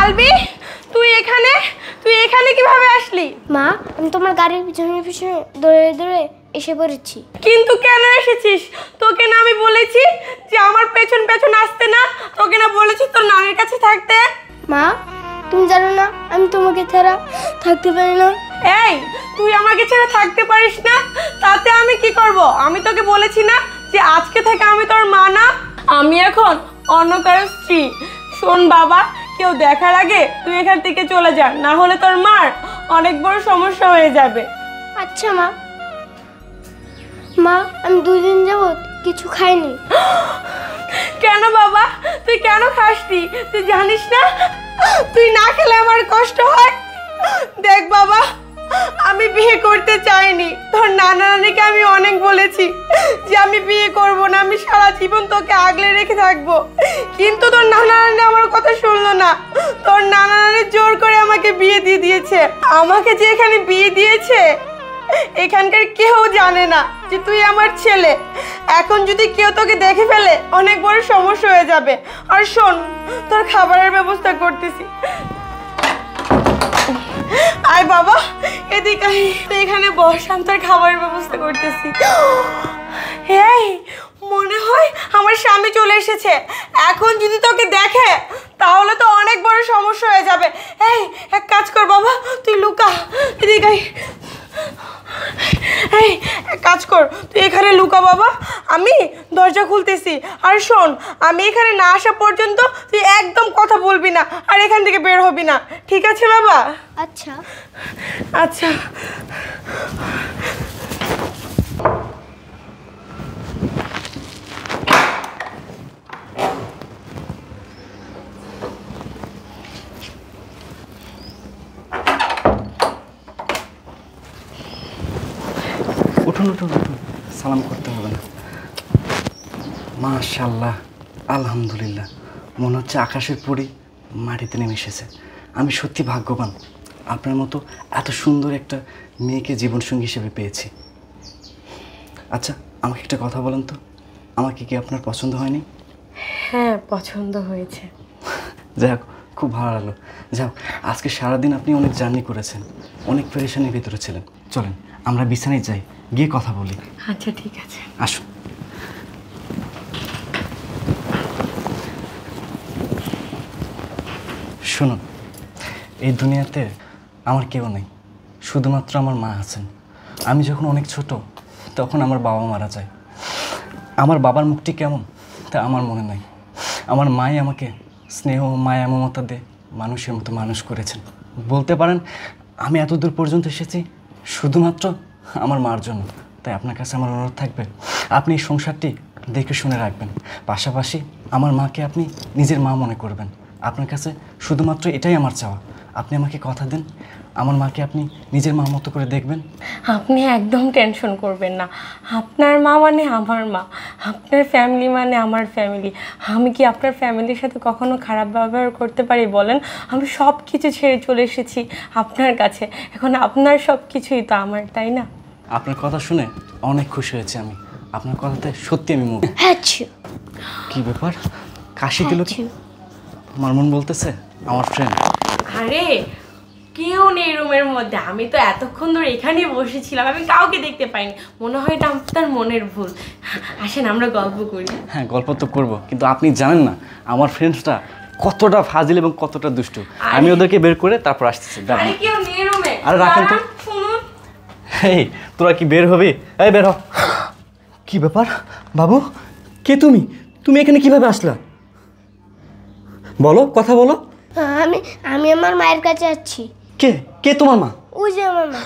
আলবি তুই এখানে তুই এখানে কিভাবে আসলি মা আমি তোমার গাড়ির পিছনে পিছনে দৌড়ে দৌড়ে এসে পড়েছি কিন্তু কেন এসেছিস তোকে না আমি বলেছি যে আমার পেছন পেছন আসতে না তোকে না বলেছি তোর নামের কাছে থাকতে মা তুমি জানো না আমি তোমাকে ছাড়া থাকতে পারি না এই তুই আমাকে ছাড়া থাকতে পারিস না তাতে আমি কি করব আমি তোকে বলেছি না যে আজকে থেকে আমি তোর মা না আমি এখন অন্য কারো স্ত্রী শোন বাবা কেউ দেখার আগে তুই এখান থেকে চলে যা না হলে তোর মার অনেক বড় সমস্যা হয়ে যাবে আচ্ছা মা মা আমি দুই দিন কিছু খাইনি কেন বাবা তুই কেন খাসনি তুই জানিস না তুই না খেলে আমার কষ্ট হয় দেখ বাবা আমি বিয়ে করতে চাইনি তোর নানা নানিকে আমি অনেক বলেছি যে আমি বিয়ে করব না আমি সারা জীবন তোকে আগলে রেখে থাকবো কিন্তু তোর নানা নানি আমার কথা শুনলো না তোর নানা নানি জোর করে আমাকে বিয়ে দিয়ে দিয়েছে আমাকে যে এখানে বিয়ে দিয়েছে এখানকার কেউ জানে না যে তুই আমার ছেলে এখন যদি কেউ তোকে দেখে ফেলে অনেক বড় সমস্যা হয়ে যাবে আর শোন তোর খাবারের ব্যবস্থা করতেছি আয় বাবা এদিক এখানে বসান্তার খাবারের ব্যবস্থা করতেছি এই মনে হয় আমার স্বামী চলে এসেছে এখন যদি তোকে দেখে তাহলে তো অনেক বড় সমস্যা হয়ে যাবে এই এক কাজ কর বাবা তুই লুকা এদিকে এই এক কাজ কর তুই এখানে লুকা বাবা আমি দরজা খুলতেছি আর শোন আমি এখানে না আসা পর্যন্ত তুই একদম কথা বলবি না আর এখান থেকে বের হবি না ঠিক আছে বাবা আচ্ছা আচ্ছা উঠুন উঠুন উঠুন সালাম করতে হবে না মাশাল্লাহ আলহামদুলিল্লাহ মনে হচ্ছে আকাশের পরি মাটিতে নেমে এসেছে আমি সত্যি ভাগ্যবান আপনার মতো এত সুন্দর একটা মেয়েকে জীবনসঙ্গী হিসেবে পেয়েছি আচ্ছা আমাকে একটা কথা বলেন তো আমাকে কি আপনার পছন্দ হয়নি হ্যাঁ পছন্দ হয়েছে যাই হোক খুব ভালো লাগলো হোক আজকে সারাদিন আপনি অনেক জার্নি করেছেন অনেক পেরেশানির ভিতরে ছিলেন চলেন আমরা বিছানায় যাই গিয়ে কথা বলি আচ্ছা ঠিক আছে আসুন শুনুন এই দুনিয়াতে আমার কেউ নেই শুধুমাত্র আমার মা আছেন আমি যখন অনেক ছোট তখন আমার বাবা মারা যায় আমার বাবার মুখটি কেমন তা আমার মনে নাই আমার মাই আমাকে স্নেহ মায়া মমতা দিয়ে মানুষের মতো মানুষ করেছেন বলতে পারেন আমি এত দূর পর্যন্ত এসেছি শুধুমাত্র আমার মার জন্য তাই আপনার কাছে আমার অনুরোধ থাকবে আপনি এই সংসারটি দেখে শুনে রাখবেন পাশাপাশি আমার মাকে আপনি নিজের মা মনে করবেন আপনার কাছে শুধুমাত্র এটাই আমার চাওয়া আপনি আমাকে কথা দেন আমার মাকে আপনি নিজের মা মতো করে দেখবেন আপনি একদম টেনশন করবেন না আপনার মা মানে আমার মা আপনার ফ্যামিলি মানে আমার ফ্যামিলি আমি কি আপনার ফ্যামিলির সাথে কখনো খারাপ ব্যবহার করতে পারি বলেন আমি সব কিছু ছেড়ে চলে এসেছি আপনার কাছে এখন আপনার সব কিছুই তো আমার তাই না আপনার কথা শুনে অনেক খুশি হয়েছে আমি আপনার কথাতে সত্যি আমি মুখ কি ব্যাপার কাশি দিল আমার মন বলতেছে আমার ফ্রেন্ড আরে কেউ নেই রুমের মধ্যে আমি তো এতক্ষণ ধরে এখানে বসেছিলাম আমি কাউকে দেখতে পাইনি মনে হয় এটা আপনার মনের ভুল আসেন আমরা গল্প করি হ্যাঁ গল্প তো করবো কিন্তু আপনি জানেন না আমার ফ্রেন্ডসটা কতটা ফাজিল এবং কতটা দুষ্টু আমি ওদেরকে বের করে তারপর আসতেছি আরে রাখেন তো এই তোরা কি বের হবি এই বের হ কি ব্যাপার বাবু কে তুমি তুমি এখানে কিভাবে আসলা বলো কথা বলো হ্যাঁ, আমি আমি আমার মায়ের কাছে যাচ্ছি কে কে তোমার মা ওই যে আমার মা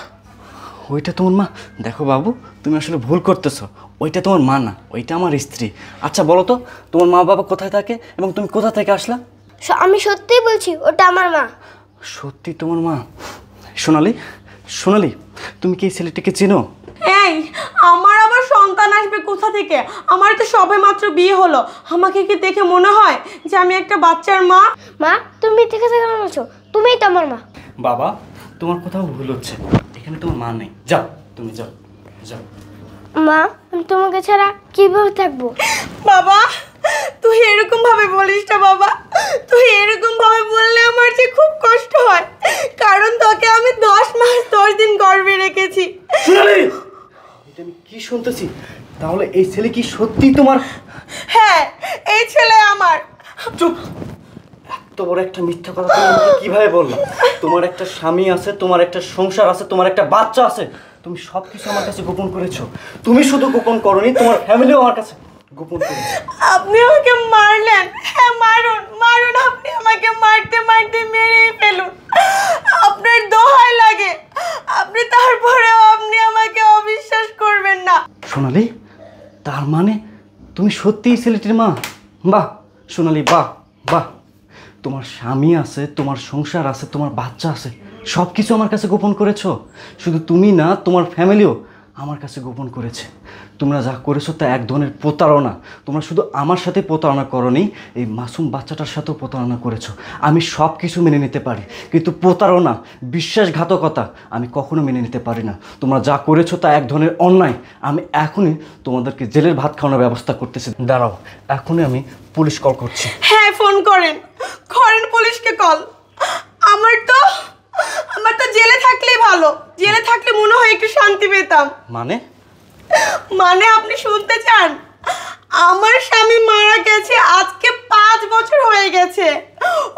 ওইটা তোমার মা দেখো বাবু তুমি আসলে ভুল করতেছো ওইটা তোমার মা না ওইটা আমার স্ত্রী আচ্ছা বলো তো তোমার মা বাবা কোথায় থাকে এবং তুমি কোথা থেকে আসলা আমি সত্যিই বলছি ওটা আমার মা সত্যি তোমার মা সোনালি সোনালি তুমি কি এই ছেলেটিকে চেনো এই আমার আবার সন্তান আসবে কোথা থেকে আমার তো সবে মাত্র বিয়ে হলো আমাকে কি দেখে মনে হয় যে আমি একটা বাচ্চার মা মা তুমি থেকে থেকে আছো তুমিই তো আমার মা বাবা তোমার কোথাও ভুল হচ্ছে এখানে তোমার মা নেই যাও তুমি যাও যাও মা আমি তোমাকে ছাড়া কিভাবে থাকবো বাবা তুই এরকম ভাবে বলিস না বাবা তুই এরকম ভাবে বললে আমার যে খুব কষ্ট হয় করেছি সোনালি এটা আমি কি শুনতেছি তাহলে এই ছেলে কি সত্যি তোমার হ্যাঁ এই ছেলে আমার চুপ এত বড় একটা মিথ্যা কথা তুমি কিভাবে বললো তোমার একটা স্বামী আছে তোমার একটা সংসার আছে তোমার একটা বাচ্চা আছে তুমি সব কিছু আমার কাছে গোপন করেছো তুমি শুধু গোপন করনি তোমার ফ্যামিলিও আমার কাছে গোপন করেছে আপনি আমাকে মারলেন হ্যাঁ মারুন মারুন আপনি আমাকে মারতে মারতে মেরেই ফেলুন আপনার দোহাই লাগে আপনি তারপরেও আপনি আমাকে অবিশ্বাস করবেন না সোনালি তার মানে তুমি সত্যিই ছেলেটির মা বাহ সোনালি বাহ বাহ তোমার স্বামী আছে তোমার সংসার আছে তোমার বাচ্চা আছে সব কিছু আমার কাছে গোপন করেছো শুধু তুমি না তোমার ফ্যামিলিও আমার কাছে গোপন করেছে তোমরা যা করেছো তা এক ধরনের প্রতারণা তোমরা শুধু আমার সাথে প্রতারণা করনি এই মাসুম বাচ্চাটার সাথেও প্রতারণা করেছো আমি সব কিছু মেনে নিতে পারি কিন্তু প্রতারণা বিশ্বাসঘাতকতা আমি কখনো মেনে নিতে পারি না তোমরা যা করেছো তা এক ধরনের অন্যায় আমি এখনই তোমাদেরকে জেলের ভাত খাওয়ানোর ব্যবস্থা করতেছি দাঁড়াও এখনই আমি পুলিশ কল করছি হ্যাঁ ফোন করেন করেন পুলিশকে কল আমার তো আমার তো জেলে থাকলেই ভালো জেলে থাকলে মনে হয় একটু শান্তি পেতাম মানে মানে আপনি শুনতে চান আমার স্বামী মারা গেছে আজকে পাঁচ বছর হয়ে গেছে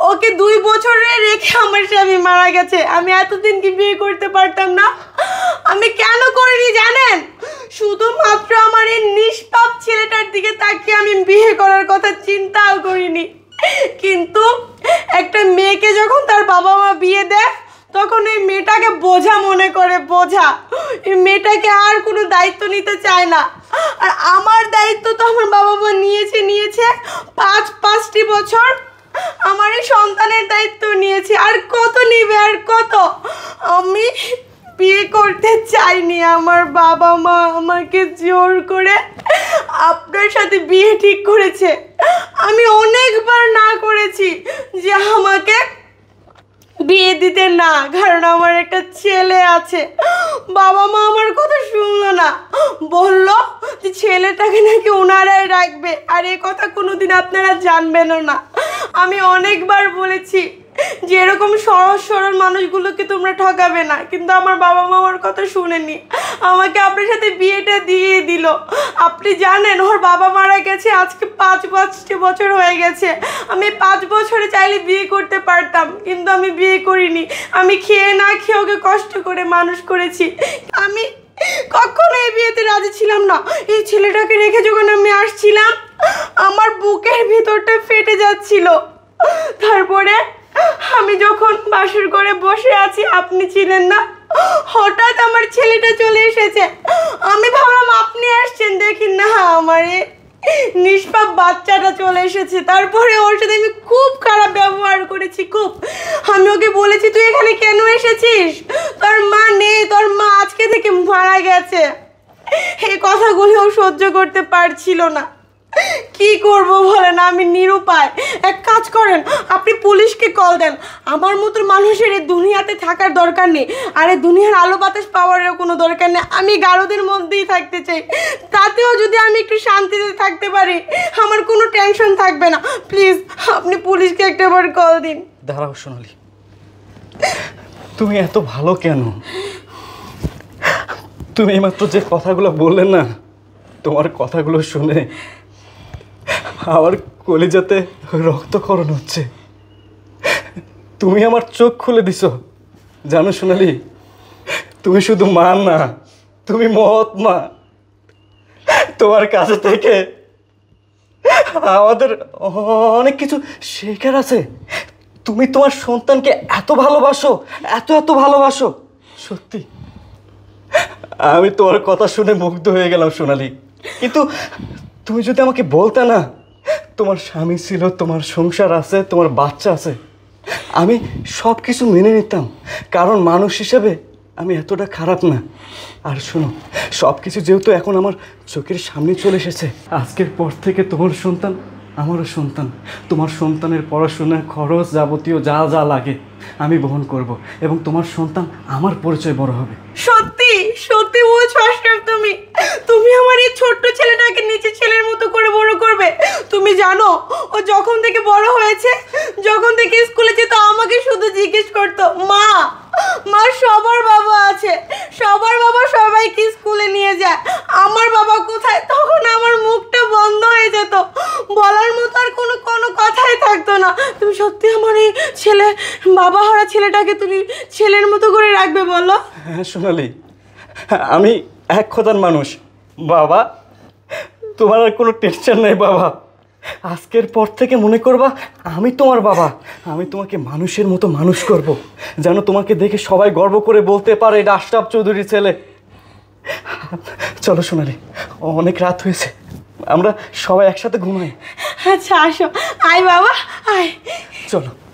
ওকে দুই বছরে রেখে আমার স্বামী মারা গেছে আমি এতদিন কি বিয়ে করতে পারতাম না আমি কেন করিনি জানেন শুধুমাত্র আমার এই নিষ্পাপ ছেলেটার দিকে তাকিয়ে আমি বিয়ে করার কথা চিন্তাও করিনি কিন্তু একটা মেয়েকে যখন তার বাবা মা বিয়ে দেয় তখন এই মেয়েটাকে বোঝা মনে করে বোঝা এই মেয়েটাকে আর কোনো দায়িত্ব নিতে চায় না আর আমার দায়িত্ব তো আমার বাবা মা নিয়েছে নিয়েছে পাঁচ পাঁচটি বছর আমার এই সন্তানের দায়িত্ব নিয়েছে আর কত নিবে আর কত আমি বিয়ে করতে চাইনি আমার বাবা মা আমাকে জোর করে আপনার সাথে বিয়ে ঠিক করেছে আমি অনেকবার না করেছি যে আমাকে বিয়ে দিতে না কারণ আমার একটা ছেলে আছে বাবা মা আমার কথা শুনলো না বলল যে ছেলেটাকে নাকি ওনারাই রাখবে আর এ কথা কোনোদিন আপনারা জানবেনও না আমি অনেকবার বলেছি যে এরকম সরল সরল মানুষগুলোকে তোমরা ঠকাবে না কিন্তু আমার বাবা মা আমার কথা শুনেনি আমাকে আপনার সাথে বিয়েটা দিয়ে দিল আপনি জানেন ওর বাবা মারা গেছে আজকে পাঁচ পাঁচটি বছর হয়ে গেছে আমি পাঁচ বছরে চাইলে বিয়ে করতে পারতাম কিন্তু আমি বিয়ে করিনি আমি খেয়ে না খেয়ে ওকে কষ্ট করে মানুষ করেছি আমি কখনো এই বিয়েতে রাজি ছিলাম না এই ছেলেটাকে রেখে যখন আমি আসছিলাম আমার বুকের ভিতরটা ফেটে যাচ্ছিল তারপরে আমি যখন বাসুর ঘরে বসে আছি আপনি ছিলেন না হঠাৎ আমার ছেলেটা চলে এসেছে আমি ভাবলাম আপনি আসছেন দেখি না আমার নিষ্পাপ বাচ্চাটা চলে এসেছে তারপরে ওর সাথে আমি খুব খারাপ ব্যবহার করেছি খুব আমি ওকে বলেছি তুই এখানে কেন এসেছিস তোর মা নেই তোর মা আজকে থেকে মারা গেছে এই ও সহ্য করতে পারছিল না কি করব বলেন আমি নিরুপায় এক কাজ করেন আপনি পুলিশকে কল দেন আমার মতো মানুষের এই দুনিয়াতে থাকার দরকার নেই আর এই দুনিয়ার আলো বাতাস পাওয়ারেরও কোনো দরকার নেই আমি গারদের মধ্যেই থাকতে চাই তাতেও যদি আমি একটু শান্তিতে থাকতে পারি আমার কোনো টেনশন থাকবে না প্লিজ আপনি পুলিশকে একটাবার কল দিন দাঁড়াও সোনালি তুমি এত ভালো কেন তুমি এইমাত্র যে কথাগুলো বললে না তোমার কথাগুলো শুনে আমার কলিজাতে রক্তকরণ হচ্ছে তুমি আমার চোখ খুলে দিছ জানো সোনালি তুমি শুধু মা না তুমি মহৎ মা তোমার কাছে থেকে আমাদের অনেক কিছু শেখার আছে তুমি তোমার সন্তানকে এত ভালোবাসো এত এত ভালোবাসো সত্যি আমি তোমার কথা শুনে মুগ্ধ হয়ে গেলাম সোনালি কিন্তু তুমি যদি আমাকে বলতে না তোমার স্বামী ছিল তোমার সংসার আছে তোমার বাচ্চা আছে আমি সব কিছু মেনে নিতাম কারণ মানুষ হিসেবে আমি এতটা খারাপ না আর শোনো সব কিছু যেহেতু এখন আমার চোখের সামনে চলে এসেছে আজকের পর থেকে তোমার সন্তান আমারও সন্তান তোমার সন্তানের পড়াশোনার খরচ যাবতীয় যা যা লাগে আমি বহন করব এবং তোমার সন্তান আমার পরিচয় বড় হবে সত্যি সত্যি বলছো আশরাফ তুমি তুমি আমার এই ছোট্ট ছেলেটাকে নিচে ছেলের মতো করে বড় করবে তুমি জানো ও যখন থেকে বড় হয়েছে যখন থেকে স্কুলে যেত আমাকে শুধু জিজ্ঞেস করতো মা মা সবার বাবা আছে সবার বাবা সব বাবা হারা ছেলেটাকে তুমি ছেলের মতো করে রাখবে বলো হ্যাঁ সোনালি আমি এক খোদার মানুষ বাবা তোমার আর কোনো টেনশন নেই বাবা আজকের পর থেকে মনে করবা আমি তোমার বাবা আমি তোমাকে মানুষের মতো মানুষ করব। যেন তোমাকে দেখে সবাই গর্ব করে বলতে পারে এটা আশরাফ চৌধুরীর ছেলে চলো সোনালি অনেক রাত হয়েছে আমরা সবাই একসাথে ঘুমাই আচ্ছা আসো আয় বাবা আয় চলো